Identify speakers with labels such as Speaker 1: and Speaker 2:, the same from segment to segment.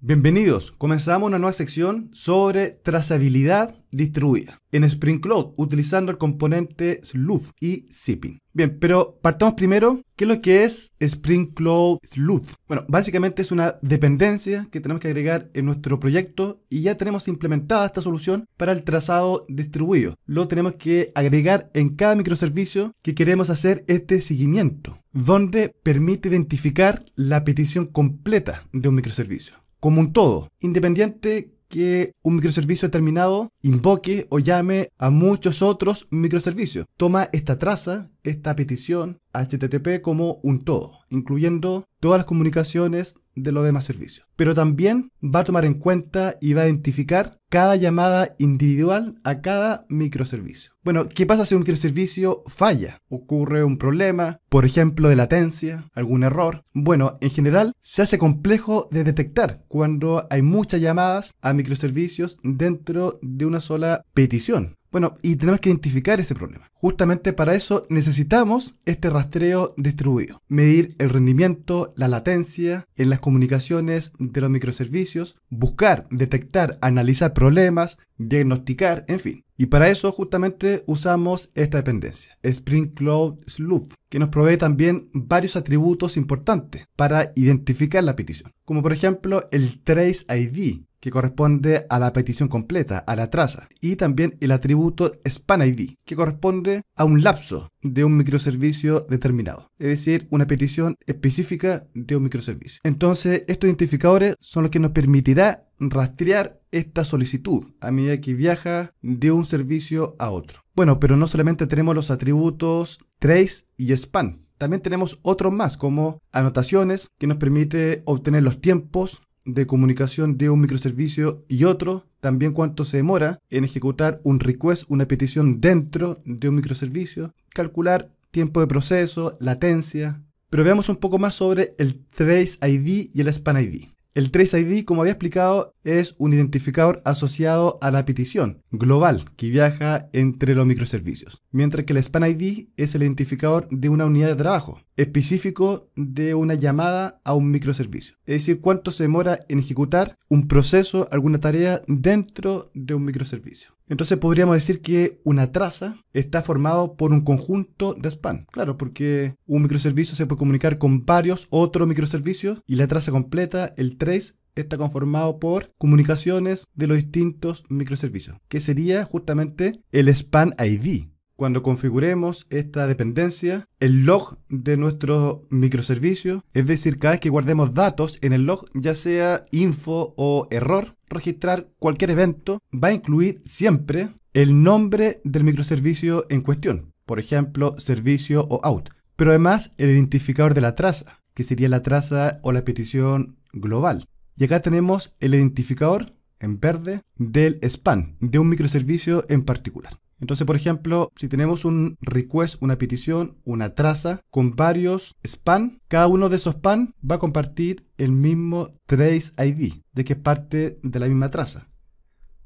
Speaker 1: Bienvenidos, comenzamos una nueva sección sobre trazabilidad distribuida en Spring Cloud utilizando el componente Sleuth y Zipping. Bien, pero partamos primero, ¿qué es lo que es Spring Cloud Sleuth? Bueno, básicamente es una dependencia que tenemos que agregar en nuestro proyecto y ya tenemos implementada esta solución para el trazado distribuido. Lo tenemos que agregar en cada microservicio que queremos hacer este seguimiento, donde permite identificar la petición completa de un microservicio como un todo, independiente que un microservicio determinado invoque o llame a muchos otros microservicios. Toma esta traza, esta petición HTTP como un todo, incluyendo todas las comunicaciones de los demás servicios. Pero también va a tomar en cuenta y va a identificar cada llamada individual a cada microservicio. Bueno, ¿qué pasa si un microservicio falla? ¿Ocurre un problema, por ejemplo, de latencia, algún error? Bueno, en general se hace complejo de detectar cuando hay muchas llamadas a microservicios dentro de una sola petición. Bueno, y tenemos que identificar ese problema. Justamente para eso necesitamos este rastreo distribuido. Medir el rendimiento, la latencia en las comunicaciones de los microservicios, buscar, detectar, analizar problemas, diagnosticar, en fin. Y para eso justamente usamos esta dependencia, Spring Cloud Sloop, que nos provee también varios atributos importantes para identificar la petición, como por ejemplo el Trace ID, que corresponde a la petición completa, a la traza, y también el atributo span ID, que corresponde a un lapso de un microservicio determinado, es decir, una petición específica de un microservicio. Entonces, estos identificadores son los que nos permitirá rastrear esta solicitud a medida que viaja de un servicio a otro. Bueno, pero no solamente tenemos los atributos trace y span, también tenemos otros más como anotaciones que nos permite obtener los tiempos, de comunicación de un microservicio y otro, también cuánto se demora en ejecutar un request, una petición dentro de un microservicio, calcular tiempo de proceso, latencia. Pero veamos un poco más sobre el Trace ID y el Span ID. El Trace ID, como había explicado, es un identificador asociado a la petición global que viaja entre los microservicios, mientras que el Span ID es el identificador de una unidad de trabajo específico de una llamada a un microservicio. Es decir, cuánto se demora en ejecutar un proceso, alguna tarea dentro de un microservicio. Entonces podríamos decir que una traza está formado por un conjunto de span. Claro, porque un microservicio se puede comunicar con varios otros microservicios y la traza completa, el trace, está conformado por comunicaciones de los distintos microservicios, que sería justamente el span ID. Cuando configuremos esta dependencia, el log de nuestro microservicio, es decir, cada vez que guardemos datos en el log, ya sea info o error, registrar cualquier evento va a incluir siempre el nombre del microservicio en cuestión, por ejemplo, servicio o out, pero además el identificador de la traza, que sería la traza o la petición global. Y acá tenemos el identificador en verde del span de un microservicio en particular. Entonces, por ejemplo, si tenemos un request, una petición, una traza con varios span, cada uno de esos span va a compartir el mismo trace ID, de que parte de la misma traza.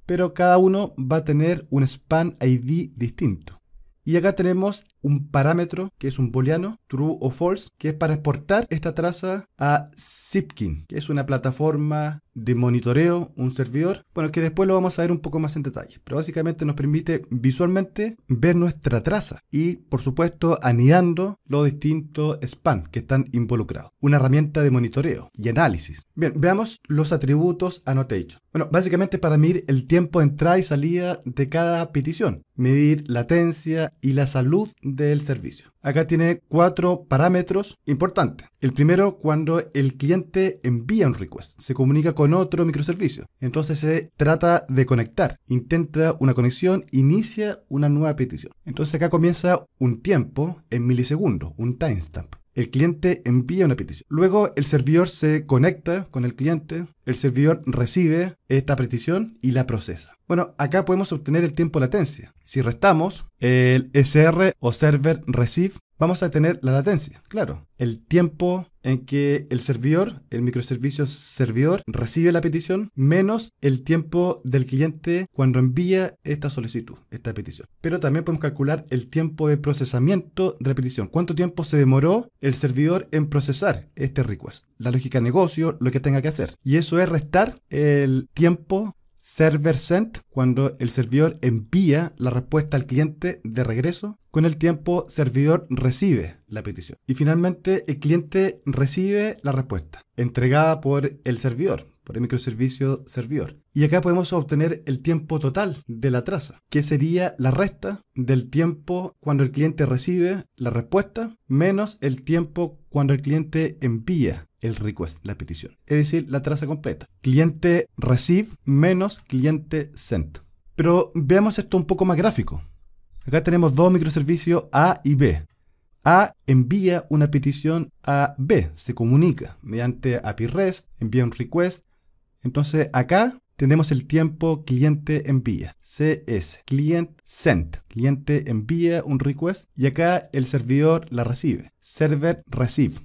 Speaker 1: Pero cada uno va a tener un span ID distinto. Y acá tenemos un parámetro que es un booleano, true o false, que es para exportar esta traza a Zipkin, que es una plataforma de monitoreo, un servidor, bueno, que después lo vamos a ver un poco más en detalle, pero básicamente nos permite visualmente ver nuestra traza y, por supuesto, anidando los distintos span que están involucrados. Una herramienta de monitoreo y análisis. Bien, veamos los atributos annotation. Bueno, básicamente para medir el tiempo de entrada y salida de cada petición, medir latencia y la salud del servicio. Acá tiene cuatro parámetros importantes. El primero, cuando el cliente envía un request, se comunica con otro microservicio. Entonces se trata de conectar, intenta una conexión, inicia una nueva petición. Entonces acá comienza un tiempo en milisegundos, un timestamp el cliente envía una petición. Luego el servidor se conecta con el cliente, el servidor recibe esta petición y la procesa. Bueno, acá podemos obtener el tiempo de latencia. Si restamos, el SR o server receive vamos a tener la latencia, claro, el tiempo en que el servidor, el microservicio servidor, recibe la petición, menos el tiempo del cliente cuando envía esta solicitud, esta petición. Pero también podemos calcular el tiempo de procesamiento de la petición, cuánto tiempo se demoró el servidor en procesar este request, la lógica de negocio, lo que tenga que hacer. Y eso es restar el tiempo server sent cuando el servidor envía la respuesta al cliente de regreso. Con el tiempo, servidor recibe la petición. Y finalmente, el cliente recibe la respuesta entregada por el servidor por el microservicio servidor. Y acá podemos obtener el tiempo total de la traza, que sería la resta del tiempo cuando el cliente recibe la respuesta menos el tiempo cuando el cliente envía el request, la petición. Es decir, la traza completa. Cliente receive menos cliente sent. Pero veamos esto un poco más gráfico. Acá tenemos dos microservicios A y B. A envía una petición a B, se comunica mediante API REST, envía un request entonces acá tenemos el tiempo cliente envía, CS, client sent, cliente envía un request y acá el servidor la recibe, server receive.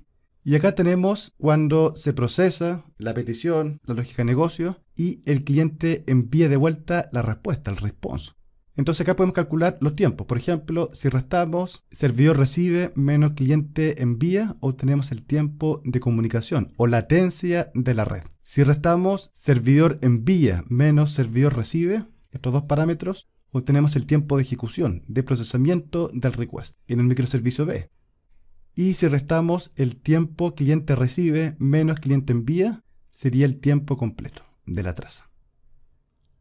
Speaker 1: Y acá tenemos cuando se procesa la petición, la lógica de negocio y el cliente envía de vuelta la respuesta, el response. Entonces acá podemos calcular los tiempos. Por ejemplo, si restamos servidor recibe menos cliente envía, obtenemos el tiempo de comunicación o latencia de la red. Si restamos servidor envía menos servidor recibe, estos dos parámetros, obtenemos el tiempo de ejecución, de procesamiento del request en el microservicio B. Y si restamos el tiempo cliente recibe menos cliente envía, sería el tiempo completo de la traza.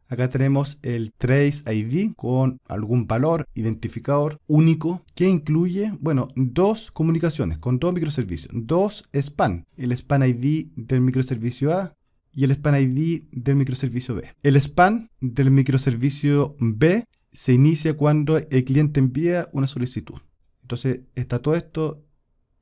Speaker 1: Acá tenemos el trace ID con algún valor identificador único que incluye, bueno, dos comunicaciones con dos microservicios. Dos span, el span ID del microservicio A y el span ID del microservicio B. El span del microservicio B se inicia cuando el cliente envía una solicitud. Entonces está todo esto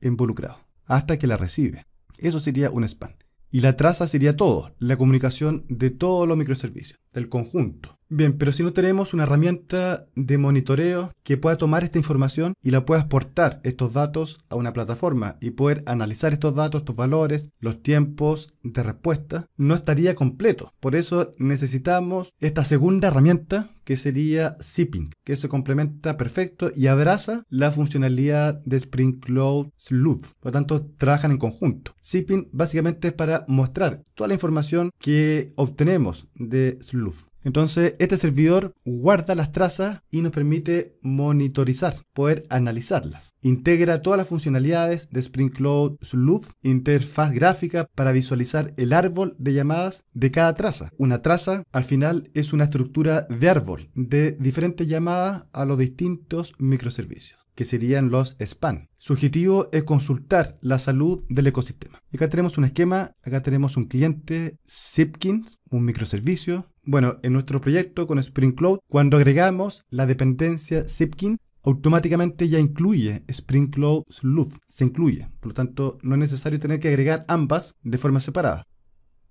Speaker 1: involucrado hasta que la recibe. Eso sería un span. Y la traza sería todo, la comunicación de todos los microservicios el conjunto. Bien, pero si no tenemos una herramienta de monitoreo que pueda tomar esta información y la pueda exportar estos datos a una plataforma y poder analizar estos datos, estos valores, los tiempos de respuesta, no estaría completo. Por eso necesitamos esta segunda herramienta que sería Zipping, que se complementa perfecto y abraza la funcionalidad de Spring Cloud Sleuth. Por lo tanto, trabajan en conjunto. Zipping básicamente es para mostrar toda la información que obtenemos de Sleuth entonces, este servidor guarda las trazas y nos permite monitorizar, poder analizarlas. Integra todas las funcionalidades de Spring Cloud Loop, interfaz gráfica para visualizar el árbol de llamadas de cada traza. Una traza, al final, es una estructura de árbol de diferentes llamadas a los distintos microservicios que serían los span. Su objetivo es consultar la salud del ecosistema. Y acá tenemos un esquema, acá tenemos un cliente, Zipkins, un microservicio. Bueno, en nuestro proyecto con Spring Cloud, cuando agregamos la dependencia Zipkin, automáticamente ya incluye Spring Cloud Loop, se incluye. Por lo tanto, no es necesario tener que agregar ambas de forma separada.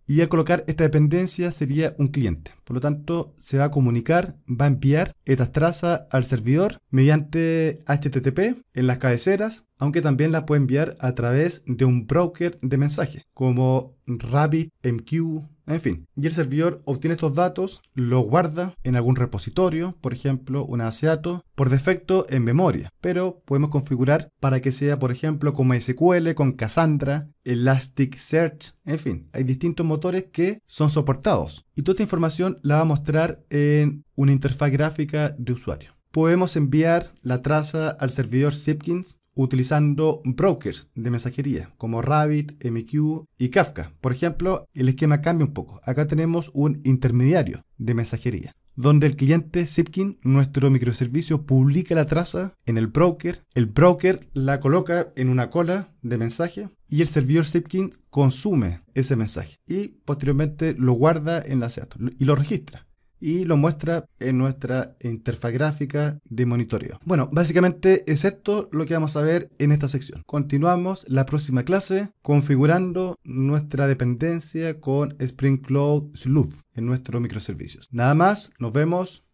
Speaker 1: Y al colocar esta dependencia sería un cliente. Por lo tanto, se va a comunicar, va a enviar estas trazas al servidor mediante HTTP en las cabeceras, aunque también la puede enviar a través de un broker de mensajes como RabbitMQ, en fin, y el servidor obtiene estos datos, los guarda en algún repositorio, por ejemplo, un ASEATO, por defecto en memoria, pero podemos configurar para que sea, por ejemplo, como SQL, con Cassandra, Elasticsearch, en fin, hay distintos motores que son soportados. Y toda esta información la va a mostrar en una interfaz gráfica de usuario podemos enviar la traza al servidor Sipkins utilizando brokers de mensajería como Rabbit, MQ y Kafka. Por ejemplo, el esquema cambia un poco. Acá tenemos un intermediario de mensajería donde el cliente Zipkin, nuestro microservicio, publica la traza en el broker, el broker la coloca en una cola de mensaje y el servidor Zipkin consume ese mensaje y posteriormente lo guarda en la SEAT y lo registra y lo muestra en nuestra interfaz gráfica de monitoreo. Bueno, básicamente es esto lo que vamos a ver en esta sección. Continuamos la próxima clase configurando nuestra dependencia con Spring Cloud Sleuth en nuestros microservicios. Nada más, nos vemos.